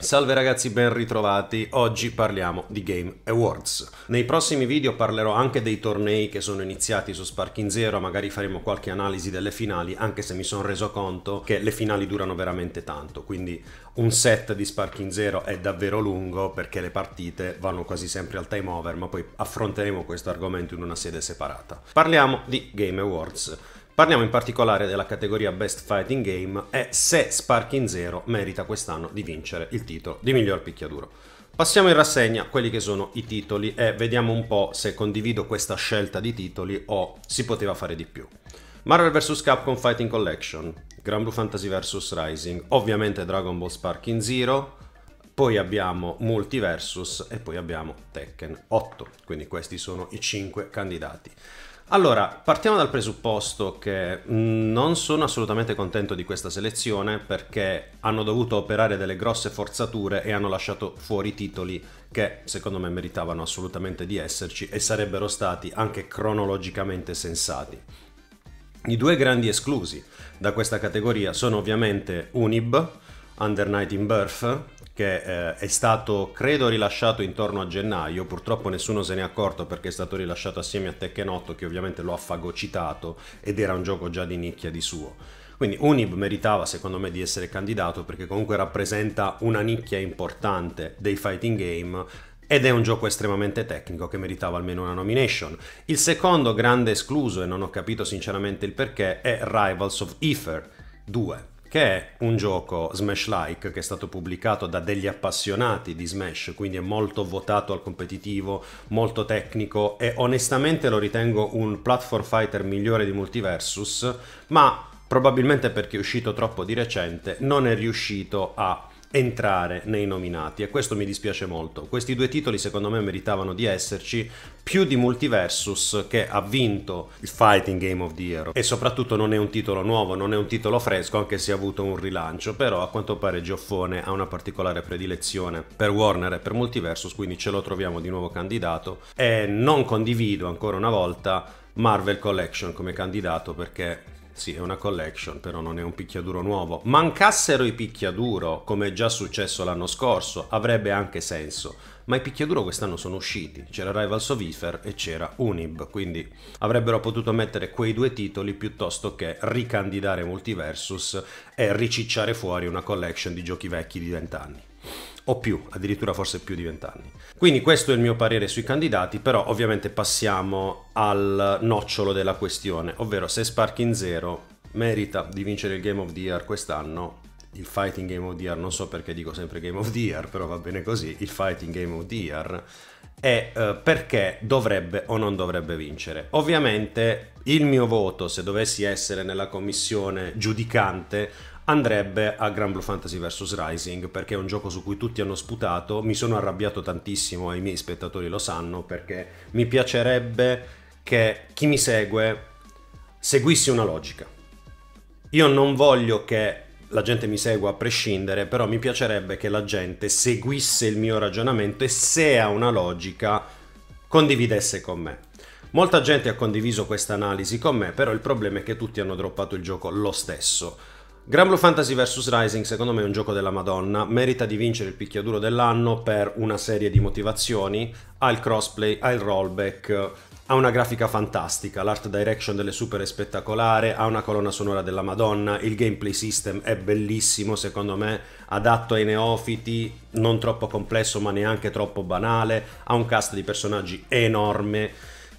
Salve ragazzi, ben ritrovati. Oggi parliamo di Game Awards. Nei prossimi video parlerò anche dei tornei che sono iniziati su Sparking Zero, magari faremo qualche analisi delle finali, anche se mi sono reso conto che le finali durano veramente tanto, quindi un set di Sparking Zero è davvero lungo perché le partite vanno quasi sempre al time over, ma poi affronteremo questo argomento in una sede separata. Parliamo di Game Awards. Parliamo in particolare della categoria Best Fighting Game e se Sparking Zero merita quest'anno di vincere il titolo di miglior picchiaduro. Passiamo in rassegna quelli che sono i titoli e vediamo un po' se condivido questa scelta di titoli o si poteva fare di più. Marvel vs Capcom Fighting Collection, Grand Blue Fantasy vs Rising, ovviamente Dragon Ball Sparking Zero, poi abbiamo Multiversus e poi abbiamo Tekken 8, quindi questi sono i 5 candidati. Allora, partiamo dal presupposto che non sono assolutamente contento di questa selezione perché hanno dovuto operare delle grosse forzature e hanno lasciato fuori titoli che secondo me meritavano assolutamente di esserci e sarebbero stati anche cronologicamente sensati. I due grandi esclusi da questa categoria sono ovviamente Unib, Under Night in Birth, che eh, è stato credo rilasciato intorno a gennaio, purtroppo nessuno se ne è accorto perché è stato rilasciato assieme a Tekken 8 che ovviamente lo ha fagocitato ed era un gioco già di nicchia di suo. Quindi Unib meritava secondo me di essere candidato perché comunque rappresenta una nicchia importante dei fighting game ed è un gioco estremamente tecnico che meritava almeno una nomination. Il secondo grande escluso, e non ho capito sinceramente il perché, è Rivals of Ether 2 che è un gioco Smash-like che è stato pubblicato da degli appassionati di Smash, quindi è molto votato al competitivo, molto tecnico e onestamente lo ritengo un platform fighter migliore di Multiversus, ma probabilmente perché è uscito troppo di recente non è riuscito a entrare nei nominati e questo mi dispiace molto. Questi due titoli secondo me meritavano di esserci più di Multiversus che ha vinto il Fighting Game of the Year e soprattutto non è un titolo nuovo, non è un titolo fresco anche se ha avuto un rilancio, però a quanto pare Gioffone ha una particolare predilezione per Warner e per Multiversus, quindi ce lo troviamo di nuovo candidato e non condivido ancora una volta Marvel Collection come candidato perché sì, è una collection, però non è un picchiaduro nuovo. Mancassero i picchiaduro, come è già successo l'anno scorso, avrebbe anche senso. Ma i picchiaduro quest'anno sono usciti, c'era Rivals of Ether e c'era Unib, quindi avrebbero potuto mettere quei due titoli piuttosto che ricandidare Multiversus e ricicciare fuori una collection di giochi vecchi di vent'anni o più, addirittura forse più di vent'anni. Quindi questo è il mio parere sui candidati, però ovviamente passiamo al nocciolo della questione, ovvero se Sparking Zero merita di vincere il Game of the Year quest'anno, il Fighting Game of the Year, non so perché dico sempre Game of the Year, però va bene così, il Fighting Game of the Year, e eh, perché dovrebbe o non dovrebbe vincere. Ovviamente il mio voto, se dovessi essere nella commissione giudicante, andrebbe a Grand Blue Fantasy vs Rising perché è un gioco su cui tutti hanno sputato, mi sono arrabbiato tantissimo e i miei spettatori lo sanno perché mi piacerebbe che chi mi segue seguisse una logica. Io non voglio che la gente mi segua a prescindere, però mi piacerebbe che la gente seguisse il mio ragionamento e se ha una logica condividesse con me. Molta gente ha condiviso questa analisi con me, però il problema è che tutti hanno droppato il gioco lo stesso Grand Blue Fantasy vs Rising secondo me è un gioco della Madonna, merita di vincere il picchiaduro dell'anno per una serie di motivazioni, ha il crossplay, ha il rollback, ha una grafica fantastica, l'art direction delle super è spettacolare, ha una colonna sonora della Madonna, il gameplay system è bellissimo secondo me, adatto ai neofiti, non troppo complesso ma neanche troppo banale, ha un cast di personaggi enorme,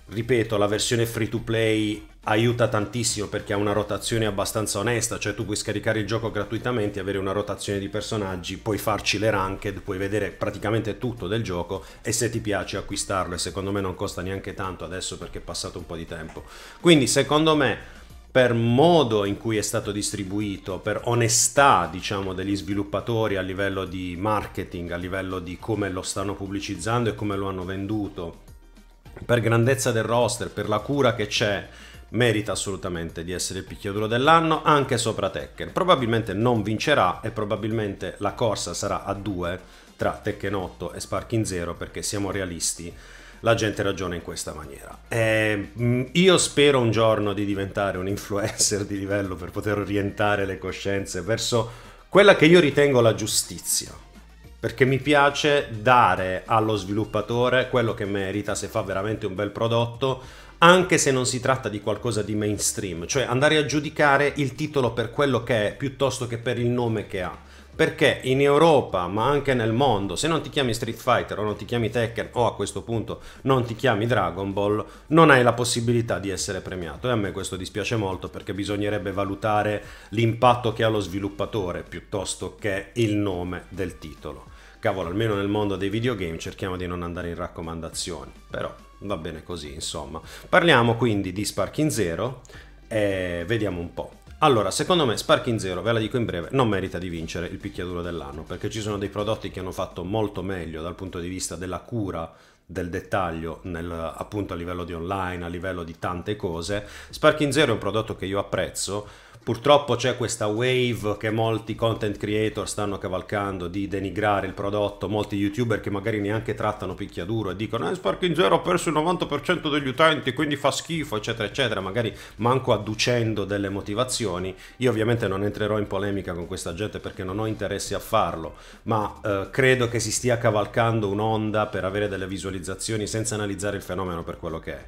ripeto la versione free to play aiuta tantissimo perché ha una rotazione abbastanza onesta, cioè tu puoi scaricare il gioco gratuitamente, avere una rotazione di personaggi, puoi farci le ranked, puoi vedere praticamente tutto del gioco e se ti piace acquistarlo e secondo me non costa neanche tanto adesso perché è passato un po' di tempo. Quindi secondo me per modo in cui è stato distribuito, per onestà diciamo degli sviluppatori a livello di marketing, a livello di come lo stanno pubblicizzando e come lo hanno venduto, per grandezza del roster, per la cura che c'è, merita assolutamente di essere il picchiaduro dell'anno anche sopra Tekken. Probabilmente non vincerà e probabilmente la corsa sarà a due tra Tekken 8 e Sparking Zero perché siamo realisti. La gente ragiona in questa maniera. Eh, mm, io spero un giorno di diventare un influencer di livello per poter orientare le coscienze verso quella che io ritengo la giustizia, perché mi piace dare allo sviluppatore quello che merita se fa veramente un bel prodotto anche se non si tratta di qualcosa di mainstream, cioè andare a giudicare il titolo per quello che è piuttosto che per il nome che ha. Perché in Europa, ma anche nel mondo, se non ti chiami Street Fighter o non ti chiami Tekken o a questo punto non ti chiami Dragon Ball, non hai la possibilità di essere premiato. E a me questo dispiace molto perché bisognerebbe valutare l'impatto che ha lo sviluppatore piuttosto che il nome del titolo. Cavolo, almeno nel mondo dei videogame cerchiamo di non andare in raccomandazioni, però va bene così insomma. Parliamo quindi di Sparking Zero e vediamo un po'. Allora, secondo me Sparking Zero, ve la dico in breve, non merita di vincere il picchiaduro dell'anno, perché ci sono dei prodotti che hanno fatto molto meglio dal punto di vista della cura del dettaglio nel, appunto a livello di online, a livello di tante cose. Sparking Zero è un prodotto che io apprezzo. Purtroppo c'è questa wave che molti content creator stanno cavalcando di denigrare il prodotto, molti youtuber che magari neanche trattano picchiaduro e dicono eh, Sparking Zero ha perso il 90% degli utenti, quindi fa schifo, eccetera, eccetera, magari manco adducendo delle motivazioni. Io ovviamente non entrerò in polemica con questa gente perché non ho interesse a farlo, ma eh, credo che si stia cavalcando un'onda per avere delle visualizzazioni teorizzazioni senza analizzare il fenomeno per quello che è.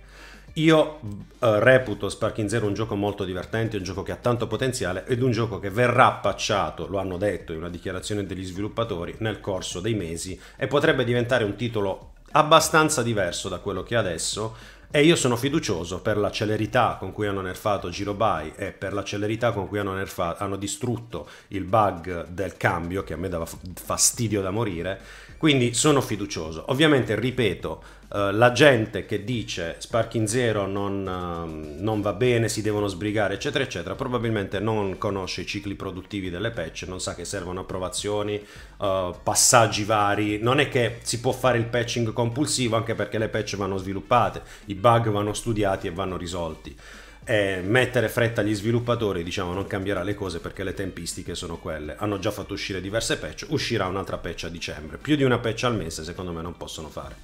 Io eh, reputo Sparking Zero un gioco molto divertente, un gioco che ha tanto potenziale ed un gioco che verrà pacciato, lo hanno detto in una dichiarazione degli sviluppatori, nel corso dei mesi e potrebbe diventare un titolo abbastanza diverso da quello che è adesso e io sono fiducioso per la celerità con cui hanno nerfato Girobai e per la celerità con cui hanno, nerfato, hanno distrutto il bug del cambio che a me dava fastidio da morire. Quindi sono fiducioso. Ovviamente, ripeto, eh, la gente che dice Sparking Zero non, uh, non, va bene, si devono sbrigare, eccetera, eccetera, probabilmente non conosce i cicli produttivi delle patch, non sa che servono approvazioni, uh, passaggi vari. Non è che si può fare il patching compulsivo, anche perché le patch vanno sviluppate, i bug vanno studiati e vanno risolti. E mettere fretta agli sviluppatori diciamo non cambierà le cose perché le tempistiche sono quelle hanno già fatto uscire diverse patch uscirà un'altra patch a dicembre più di una patch al mese secondo me non possono fare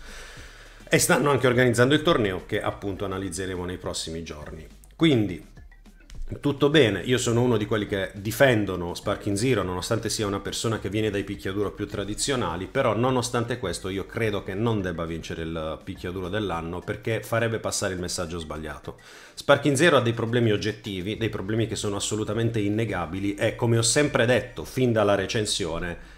e stanno anche organizzando il torneo che appunto analizzeremo nei prossimi giorni. Quindi tutto bene, io sono uno di quelli che difendono Sparking Zero nonostante sia una persona che viene dai picchiaduro più tradizionali, però nonostante questo io credo che non debba vincere il picchiaduro dell'anno perché farebbe passare il messaggio sbagliato. Sparking Zero ha dei problemi oggettivi, dei problemi che sono assolutamente innegabili e come ho sempre detto fin dalla recensione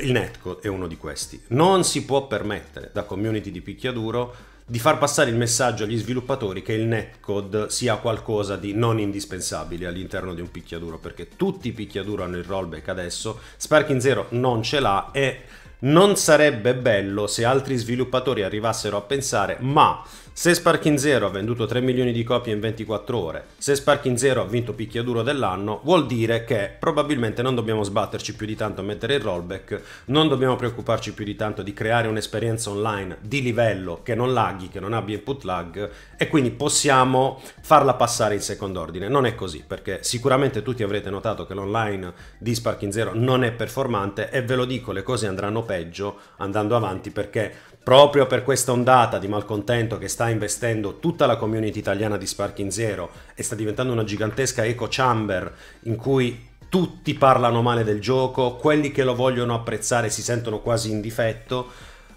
il netcode è uno di questi. Non si può permettere da community di picchiaduro di far passare il messaggio agli sviluppatori che il netcode sia qualcosa di non indispensabile all'interno di un picchiaduro, perché tutti i picchiaduro hanno il rollback adesso, Sparking Zero non ce l'ha e non sarebbe bello se altri sviluppatori arrivassero a pensare ma se Sparking Zero ha venduto 3 milioni di copie in 24 ore, se Sparking Zero ha vinto picchiaduro dell'anno, vuol dire che probabilmente non dobbiamo sbatterci più di tanto a mettere il rollback, non dobbiamo preoccuparci più di tanto di creare un'esperienza online di livello che non laghi, che non abbia input lag e quindi possiamo farla passare in secondo ordine. Non è così, perché sicuramente tutti avrete notato che l'online di Sparking Zero non è performante e ve lo dico, le cose andranno peggio andando avanti perché Proprio per questa ondata di malcontento che sta investendo tutta la community italiana di Sparking Zero e sta diventando una gigantesca eco chamber in cui tutti parlano male del gioco, quelli che lo vogliono apprezzare si sentono quasi in difetto,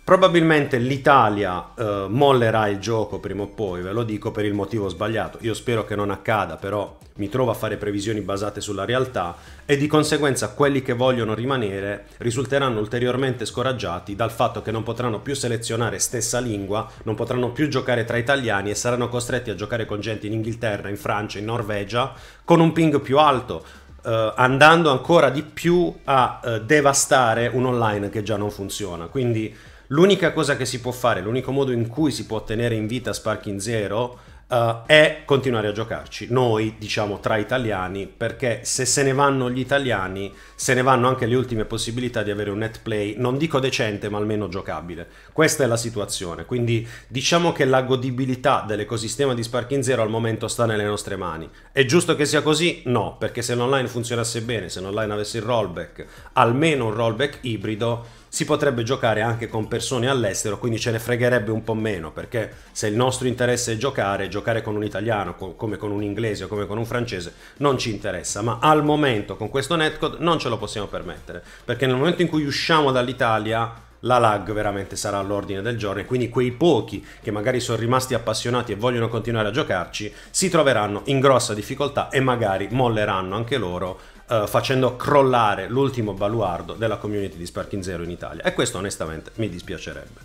Probabilmente l'Italia eh, mollerà il gioco prima o poi, ve lo dico per il motivo sbagliato. Io spero che non accada, però mi trovo a fare previsioni basate sulla realtà e di conseguenza quelli che vogliono rimanere risulteranno ulteriormente scoraggiati dal fatto che non potranno più selezionare stessa lingua, non potranno più giocare tra italiani e saranno costretti a giocare con gente in Inghilterra, in Francia, in Norvegia, con un ping più alto, Uh, andando ancora di più a uh, devastare un online che già non funziona. Quindi L'unica cosa che si può fare, l'unico modo in cui si può tenere in vita Sparking Zero uh, è continuare a giocarci, noi diciamo tra italiani, perché se se ne vanno gli italiani, se ne vanno anche le ultime possibilità di avere un net play, non dico decente, ma almeno giocabile. Questa è la situazione, quindi diciamo che la godibilità dell'ecosistema di Sparking Zero al momento sta nelle nostre mani. È giusto che sia così? No, perché se l'online funzionasse bene, se l'online avesse il rollback, almeno un rollback ibrido, si potrebbe giocare anche con persone all'estero, quindi ce ne fregherebbe un po' meno, perché se il nostro interesse è giocare, giocare con un italiano, co- come con un inglese o come con un francese, non ci interessa, ma al momento con questo netcode non ce lo possiamo permettere, perché nel momento in cui usciamo dall'Italia la lag veramente sarà all'ordine del giorno e quindi quei pochi che magari sono rimasti appassionati e vogliono continuare a giocarci si troveranno in grossa difficoltà e magari molleranno anche loro eh, facendo crollare l'ultimo baluardo della community di Sparking Zero in Italia. E questo onestamente mi dispiacerebbe.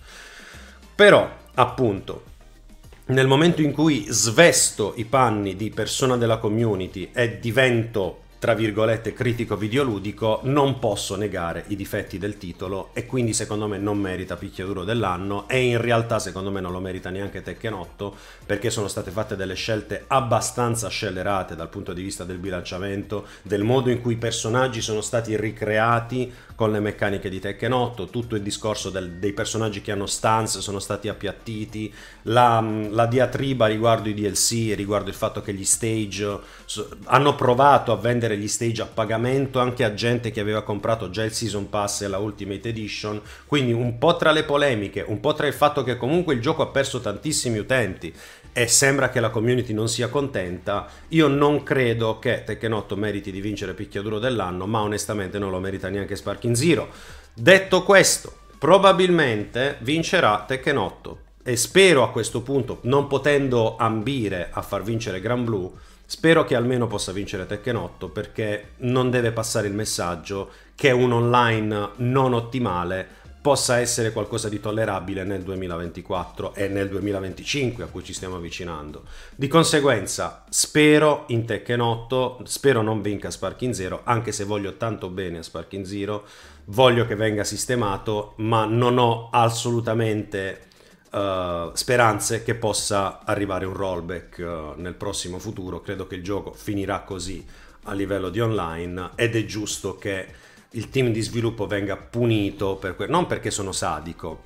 Però, appunto, nel momento in cui svesto i panni di persona della community e divento tra virgolette critico videoludico, non posso negare i difetti del titolo e quindi secondo me non merita picchiaduro dell'anno e in realtà secondo me non lo merita neanche Tekken 8 perché sono state fatte delle scelte abbastanza scellerate dal punto di vista del bilanciamento, del modo in cui i personaggi sono stati ricreati con le meccaniche di Tekken 8, tutto il discorso del, dei personaggi che hanno stance sono stati appiattiti, la, la diatriba riguardo i DLC riguardo il fatto che gli stage hanno provato a vendere vendere gli stage a pagamento anche a gente che aveva comprato già il Season Pass e la Ultimate Edition, quindi un po' tra le polemiche, un po' tra il fatto che comunque il gioco ha perso tantissimi utenti e sembra che la community non sia contenta, io non credo che Tekken 8 meriti di vincere picchiaduro dell'anno, ma onestamente non lo merita neanche Sparking Zero. Detto questo, probabilmente vincerà Tekken 8 e spero a questo punto, non potendo ambire a far vincere Gran Blue, Spero che almeno possa vincere Tekken 8 perché non deve passare il messaggio che un online non ottimale possa essere qualcosa di tollerabile nel 2024 e nel 2025 a cui ci stiamo avvicinando. Di conseguenza spero in Tekken 8, spero non vinca Sparking Zero, anche se voglio tanto bene a Sparking Zero, voglio che venga sistemato, ma non ho assolutamente eh, speranze che possa arrivare un rollback uh, nel prossimo futuro. Credo che il gioco finirà così a livello di online ed è giusto che il team di sviluppo venga punito per que- non perché sono sadico,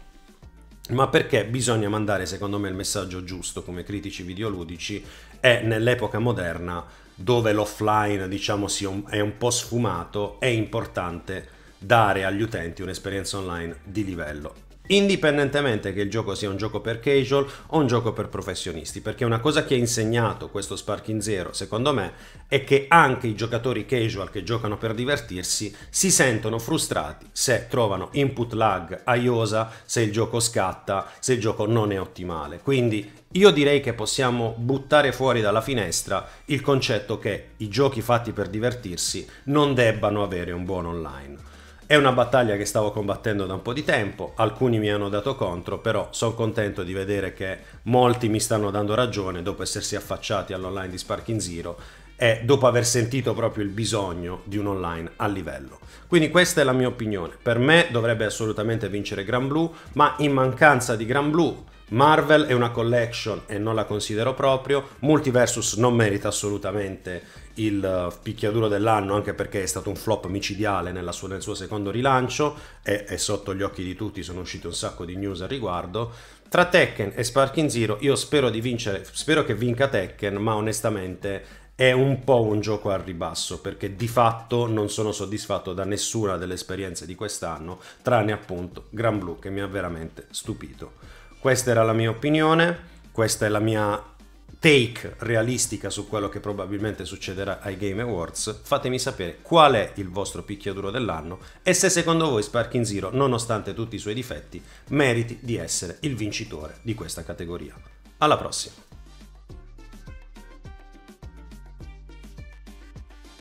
ma perché bisogna mandare secondo me il messaggio giusto come critici videoludici e nell'epoca moderna dove l'offline diciamo è un po' sfumato è importante dare agli utenti un'esperienza online di livello indipendentemente che il gioco sia un gioco per casual o un gioco per professionisti, perché una cosa che ha insegnato questo Sparking Zero, secondo me, è che anche i giocatori casual che giocano per divertirsi si sentono frustrati se trovano input lag a IOSA, se il gioco scatta, se il gioco non è ottimale. Quindi io direi che possiamo buttare fuori dalla finestra il concetto che i giochi fatti per divertirsi non debbano avere un buon online. È una battaglia che stavo combattendo da un po' di tempo, alcuni mi hanno dato contro, però sono contento di vedere che molti mi stanno dando ragione dopo essersi affacciati all'online di Sparking Zero e dopo aver sentito proprio il bisogno di un online a livello. Quindi questa è la mia opinione. Per me dovrebbe assolutamente vincere Gran Blue, ma in mancanza di Gran Blue Marvel è una collection e non la considero proprio. Multiversus non merita assolutamente il eh, picchiaduro dell'anno, anche perché è stato un flop micidiale sua, nel suo secondo rilancio e, è sotto gli occhi di tutti sono uscite un sacco di news al riguardo. Tra Tekken e Sparking Zero io spero di vincere, spero che vinca Tekken, ma onestamente è un po' un gioco al ribasso perché di fatto non sono soddisfatto da nessuna delle esperienze di quest'anno, tranne appunto Gran Blue che mi ha veramente stupito. Questa era la mia opinione, questa è la mia take realistica su quello che probabilmente succederà ai Game Awards. Fatemi sapere qual è il vostro picchiaduro dell'anno e se secondo voi Sparking Zero, nonostante tutti i suoi difetti, meriti di essere il vincitore di questa categoria. Alla prossima!